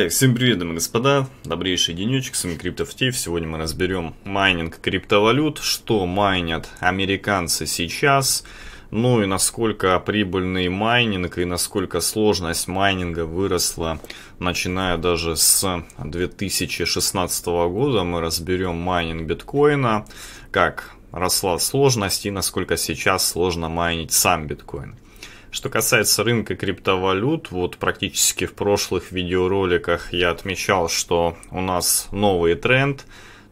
Э, всем привет, дамы и господа, добрейший денечек, с вами CryptoFT, сегодня мы разберем майнинг криптовалют, что майнят американцы сейчас, ну и насколько прибыльный майнинг и насколько сложность майнинга выросла, начиная даже с 2016 года, мы разберем майнинг биткоина, как росла сложность и насколько сейчас сложно майнить сам биткоин. Что касается рынка криптовалют, вот практически в прошлых видеороликах я отмечал, что у нас новый тренд,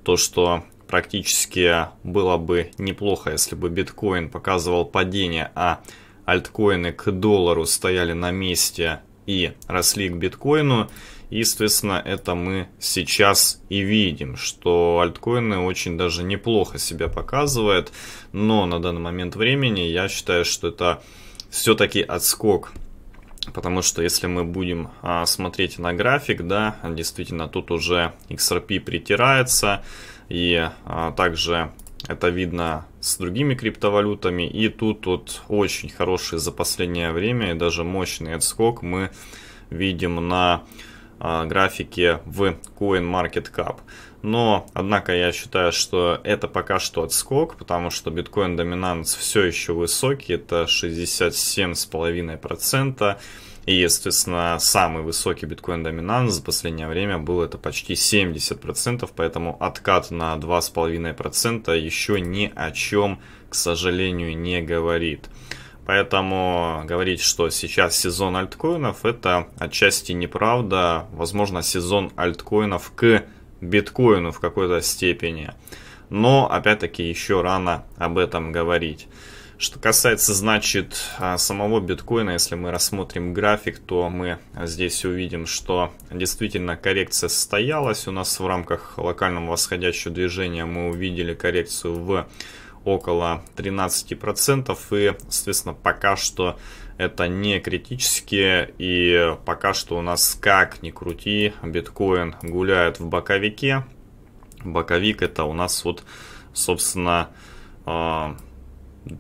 то что практически было бы неплохо, если бы биткоин показывал падение, а альткоины к доллару стояли на месте и росли к биткоину. И, естественно, это мы сейчас и видим, что альткоины очень даже неплохо себя показывают, но на данный момент времени я считаю, что это все-таки отскок. Потому что если мы будем а, смотреть на график, да, действительно тут уже XRP притирается. И а, также это видно с другими криптовалютами. И тут вот очень хороший за последнее время и даже мощный отскок мы видим на а, графике в CoinMarketCap. Но, однако, я считаю, что это пока что отскок, потому что биткоин доминанс все еще высокий, это 67,5%. И, естественно, самый высокий биткоин доминант за последнее время был это почти 70%, поэтому откат на 2,5% еще ни о чем, к сожалению, не говорит. Поэтому говорить, что сейчас сезон альткоинов, это отчасти неправда. Возможно, сезон альткоинов к биткоину в какой-то степени. Но, опять-таки, еще рано об этом говорить. Что касается, значит, а, самого биткоина, если мы рассмотрим график, то мы здесь увидим, что действительно коррекция состоялась. У нас в рамках локального восходящего движения мы увидели коррекцию в около 13%. И, соответственно, пока что это не критически. И пока что у нас как ни крути, биткоин гуляет в боковике. Боковик это у нас вот, собственно, а,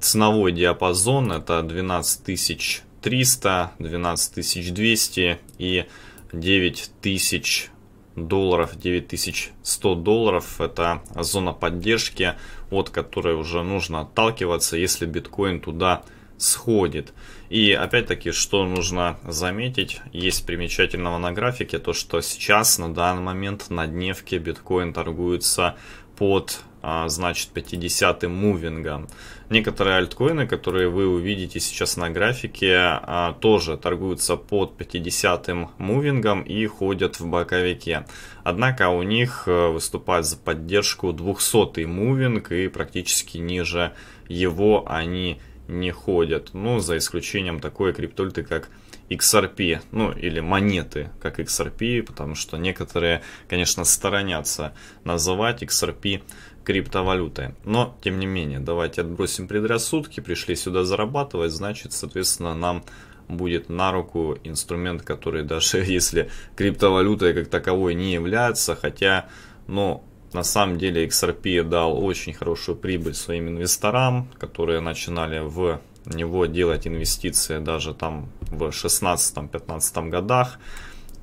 ценовой диапазон. Это 12 300, 12 200 и 9 тысяч долларов, 9100 долларов. Это зона поддержки, от которой уже нужно отталкиваться, если биткоин туда сходит. И опять-таки, что нужно заметить, есть примечательного на графике, то что сейчас на данный момент на дневке биткоин торгуется под а, значит 50 мувингом. Некоторые альткоины, которые вы увидите сейчас на графике, а, тоже торгуются под 50 мувингом и ходят в боковике. Однако у них э, выступает за поддержку 200 мувинг и практически ниже его они не ходят. Ну, за исключением такой криптовалюты, как XRP, ну или монеты, как XRP, потому что некоторые, конечно, сторонятся называть XRP криптовалюты. Но, тем не менее, давайте отбросим предрассудки, пришли сюда зарабатывать, значит, соответственно, нам будет на руку инструмент, который даже если криптовалютой как таковой не является, хотя, но ну, на самом деле XRP дал очень хорошую прибыль своим инвесторам, которые начинали в него делать инвестиции даже там в 16-15 годах.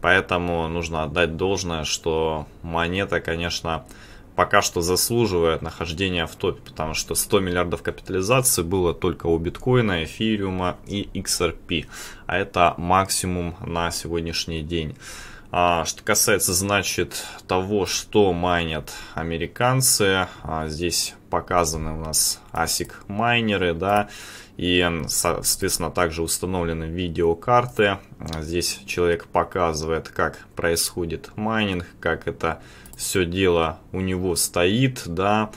Поэтому нужно отдать должное, что монета, конечно, пока что заслуживает нахождения в топе, потому что 100 миллиардов капитализации было только у биткоина, эфириума и XRP, а это максимум на сегодняшний день. А, что касается, значит, того, что майнят американцы, а, здесь показаны у нас ASIC майнеры, да, и, соответственно, также установлены видеокарты. Здесь человек показывает, как происходит майнинг, как это все дело у него стоит, да.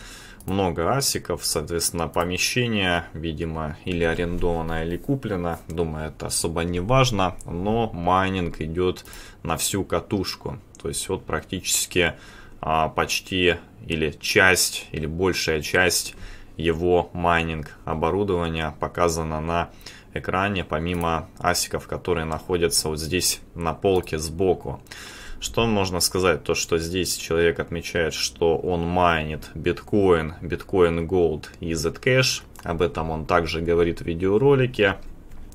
Много асиков, соответственно, помещение, видимо, или арендовано, или куплено. Думаю, это особо не важно, но майнинг идет на всю катушку. То есть вот практически а, почти или часть, или большая часть его майнинг оборудования показано на экране, помимо асиков, которые находятся вот здесь на полке сбоку. Что можно сказать? То, что здесь человек отмечает, что он майнит биткоин, биткоин голд и Zcash. Об этом он также говорит в видеоролике.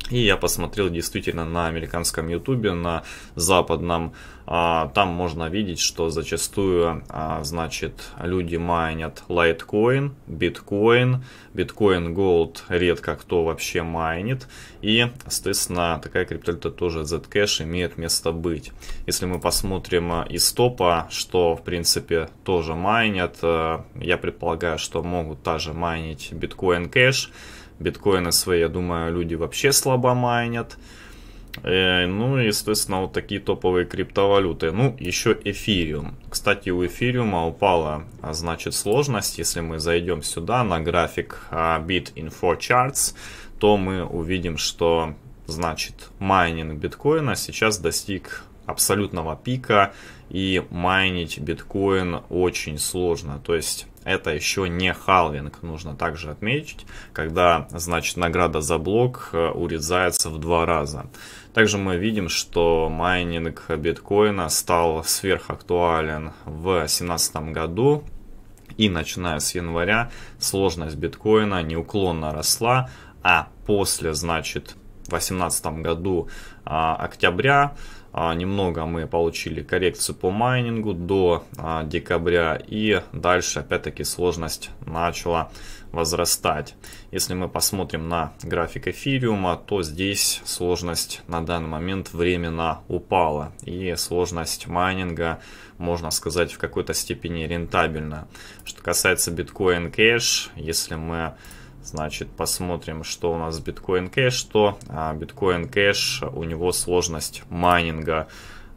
И я посмотрел действительно на американском ютубе, на западном. А, там можно видеть, что зачастую, а, значит, люди майнят Litecoin, Bitcoin, Bitcoin Gold редко кто вообще майнит. И, соответственно, такая криптовалюта тоже Zcash имеет место быть. Если мы посмотрим а, из топа, что, в принципе, тоже майнят, э, я предполагаю, что могут также майнить Bitcoin Cash биткоины свои, я думаю, люди вообще слабо майнят. Э, ну и, соответственно, вот такие топовые криптовалюты. Ну, еще эфириум. Кстати, у эфириума упала, а, значит, сложность. Если мы зайдем сюда на график BitInfo а, Charts, то мы увидим, что, значит, майнинг биткоина сейчас достиг абсолютного пика и майнить биткоин очень сложно. То есть это еще не халвинг, нужно также отметить, когда, значит, награда за блок э, урезается в два раза. Также мы видим, что майнинг биткоина стал сверхактуален в 2017 году, и начиная с января сложность биткоина неуклонно росла, а после, значит, в 2018 году а, октября а, немного мы получили коррекцию по майнингу до а, декабря и дальше опять-таки сложность начала возрастать. Если мы посмотрим на график эфириума, то здесь сложность на данный момент временно упала и сложность майнинга можно сказать в какой-то степени рентабельна. Что касается биткоин кэш, если мы Значит, посмотрим, что у нас с Bitcoin Cash. То Bitcoin Cash, у него сложность майнинга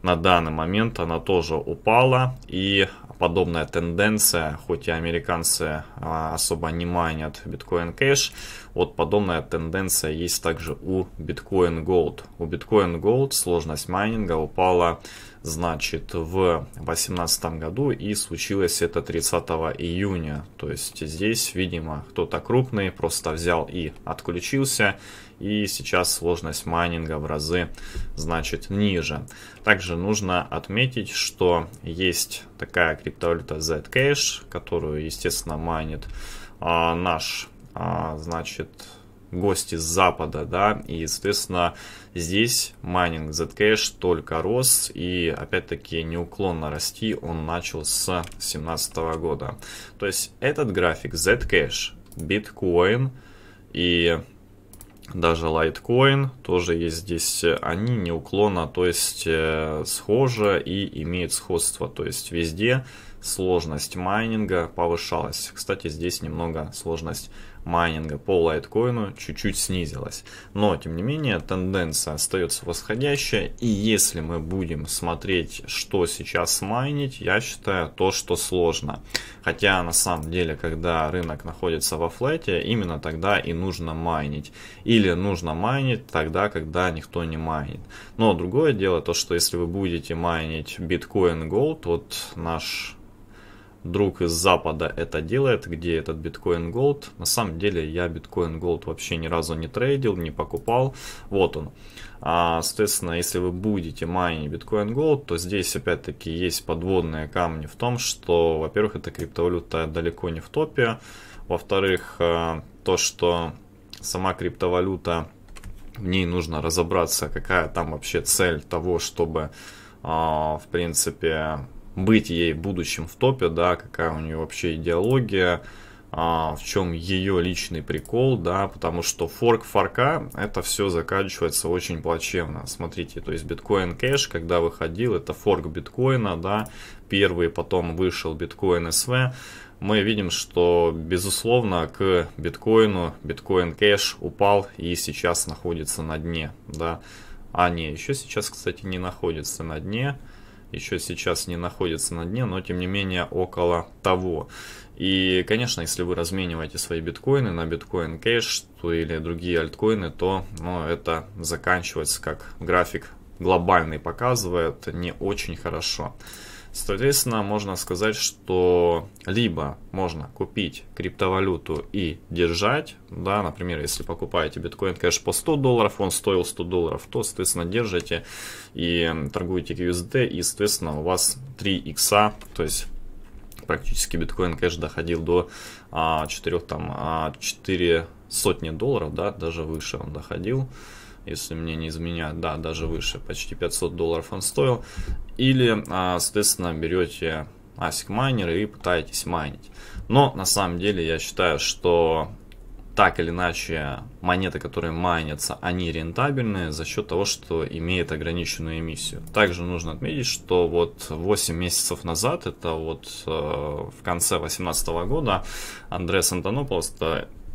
на данный момент, она тоже упала. И подобная тенденция, хоть и американцы а, особо не майнят Bitcoin Cash, вот подобная тенденция есть также у Bitcoin Gold. У Bitcoin Gold сложность майнинга упала значит, в 2018 году и случилось это 30 июня. То есть здесь, видимо, кто-то крупный просто взял и отключился, и сейчас сложность майнинга в разы, значит, ниже. Также нужно отметить, что есть такая криптовалюта Zcash, которую, естественно, майнит а, наш, а, значит, гости с запада, да, и, соответственно, здесь майнинг Zcash только рос, и, опять-таки, неуклонно расти он начал с 2017 года. То есть, этот график Zcash, Bitcoin и даже Litecoin тоже есть здесь, они неуклонно, то есть, э, схожи и имеют сходство, то есть, везде сложность майнинга повышалась. Кстати, здесь немного сложность майнинга по лайткоину чуть-чуть снизилась. Но, тем не менее, тенденция остается восходящая. И если мы будем смотреть, что сейчас майнить, я считаю то, что сложно. Хотя, на самом деле, когда рынок находится во флете, именно тогда и нужно майнить. Или нужно майнить тогда, когда никто не майнит. Но другое дело то, что если вы будете майнить биткоин Gold, вот наш друг из Запада это делает, где этот биткоин голд. На самом деле я биткоин голд вообще ни разу не трейдил, не покупал. Вот он. А, соответственно, если вы будете майнить биткоин голд, то здесь опять-таки есть подводные камни в том, что, во-первых, эта криптовалюта далеко не в топе. Во-вторых, э, то, что сама криптовалюта, в ней нужно разобраться, какая там вообще цель того, чтобы, э, в принципе, быть ей в будущем в топе, да, какая у нее вообще идеология, а, в чем ее личный прикол, да, потому что форк форка, это все заканчивается очень плачевно. Смотрите, то есть биткоин кэш, когда выходил, это форк биткоина, да, первый, потом вышел биткоин СВ, мы видим, что, безусловно, к биткоину биткоин кэш упал и сейчас находится на дне, да, а не, еще сейчас, кстати, не находится на дне, еще сейчас не находится на дне, но тем не менее около того. И, конечно, если вы размениваете свои биткоины на биткоин кэш или другие альткоины, то ну, это заканчивается, как график глобальный показывает, не очень хорошо. Соответственно, можно сказать, что либо можно купить криптовалюту и держать, да, например, если покупаете биткоин, конечно, по 100 долларов, он стоил 100 долларов, то, соответственно, держите и торгуете USD, и, соответственно, у вас 3 икса, то есть практически биткоин конечно, доходил до а, 4, там, а, 4 сотни долларов, да, даже выше он доходил если мне не изменяет, да, даже выше, почти 500 долларов он стоил. Или, а, соответственно, берете ASIC майнер и пытаетесь майнить. Но на самом деле я считаю, что так или иначе монеты, которые майнятся, они рентабельны за счет того, что имеют ограниченную эмиссию. Также нужно отметить, что вот 8 месяцев назад, это вот э, в конце 2018 года, Андрей Антонополос,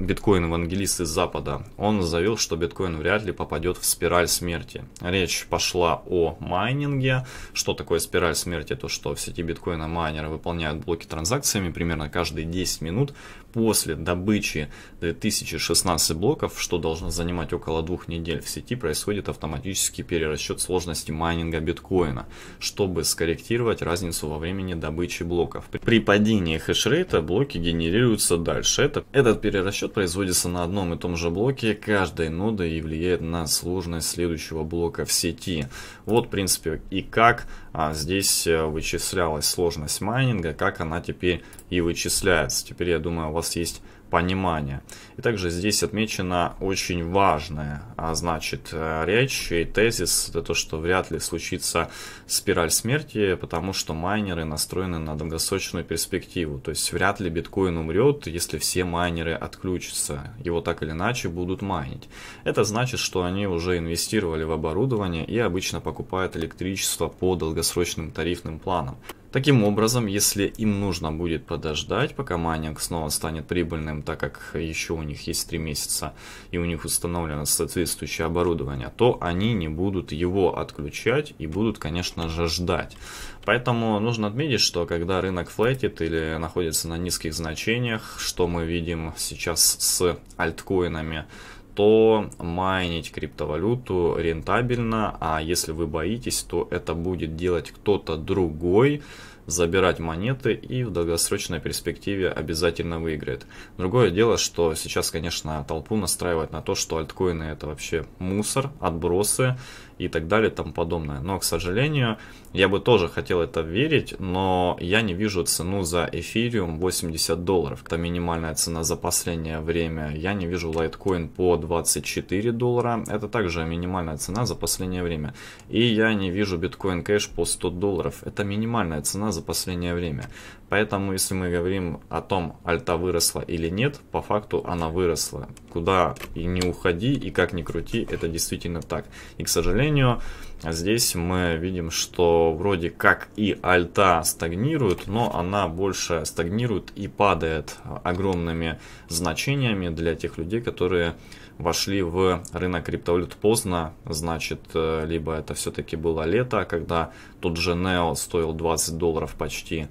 биткоин-евангелист из Запада, он заявил, что биткоин вряд ли попадет в спираль смерти. Речь пошла о майнинге. Что такое спираль смерти? То, что в сети биткоина майнеры выполняют блоки транзакциями примерно каждые 10 минут после добычи 2016 блоков, что должно занимать около двух недель в сети, происходит автоматический перерасчет сложности майнинга биткоина, чтобы скорректировать разницу во времени добычи блоков. При падении хешрейта блоки генерируются дальше. Это, этот перерасчет производится на одном и том же блоке каждой ноды и влияет на сложность следующего блока в сети. Вот, в принципе, и как а, здесь э, вычислялась сложность майнинга, как она теперь и вычисляется. Теперь, я думаю, у вас есть понимания. И также здесь отмечена очень важная, а значит, э, речь и тезис, это то, что вряд ли случится спираль смерти, потому что майнеры настроены на долгосрочную перспективу, то есть вряд ли биткоин умрет, если все майнеры отключатся, его так или иначе будут майнить. Это значит, что они уже инвестировали в оборудование и обычно покупают электричество по долгосрочным тарифным планам. Таким образом, если им нужно будет подождать, пока майнинг снова станет прибыльным, так как еще у них есть 3 месяца и у них установлено соответствующее оборудование, то они не будут его отключать и будут, конечно же, ждать. Поэтому нужно отметить, что когда рынок флетит или находится на низких значениях, что мы видим сейчас с альткоинами, то майнить криптовалюту рентабельно, а если вы боитесь, то это будет делать кто-то другой, забирать монеты и в долгосрочной перспективе обязательно выиграет. Другое дело, что сейчас, конечно, толпу настраивать на то, что альткоины это вообще мусор, отбросы, и так далее и тому подобное. Но, к сожалению, я бы тоже хотел это верить, но я не вижу цену за эфириум 80 долларов. Это минимальная цена за последнее время. Я не вижу лайткоин по 24 доллара. Это также минимальная цена за последнее время. И я не вижу биткоин кэш по 100 долларов. Это минимальная цена за последнее время. Поэтому, если мы говорим о том, альта выросла или нет, по факту она выросла. Куда и не уходи, и как ни крути, это действительно так. И, к сожалению, здесь мы видим, что вроде как и альта стагнирует, но она больше стагнирует и падает огромными значениями для тех людей, которые вошли в рынок криптовалют поздно, значит, э, либо это все-таки было лето, когда тот же NEO стоил 20 долларов почти,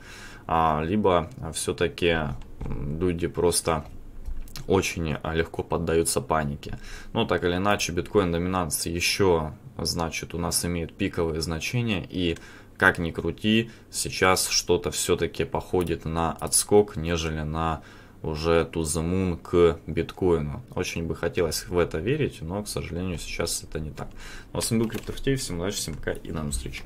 а, либо все-таки люди просто очень а, легко поддаются панике. Но так или иначе, биткоин доминация еще, значит, у нас имеет пиковые значения, и как ни крути, сейчас что-то все-таки походит на отскок, нежели на уже тузамун к биткоину. Очень бы хотелось в это верить, но, к сожалению, сейчас это не так. Ну, а с вами был CryptoFT, всем удачи, всем пока и до новых встреч.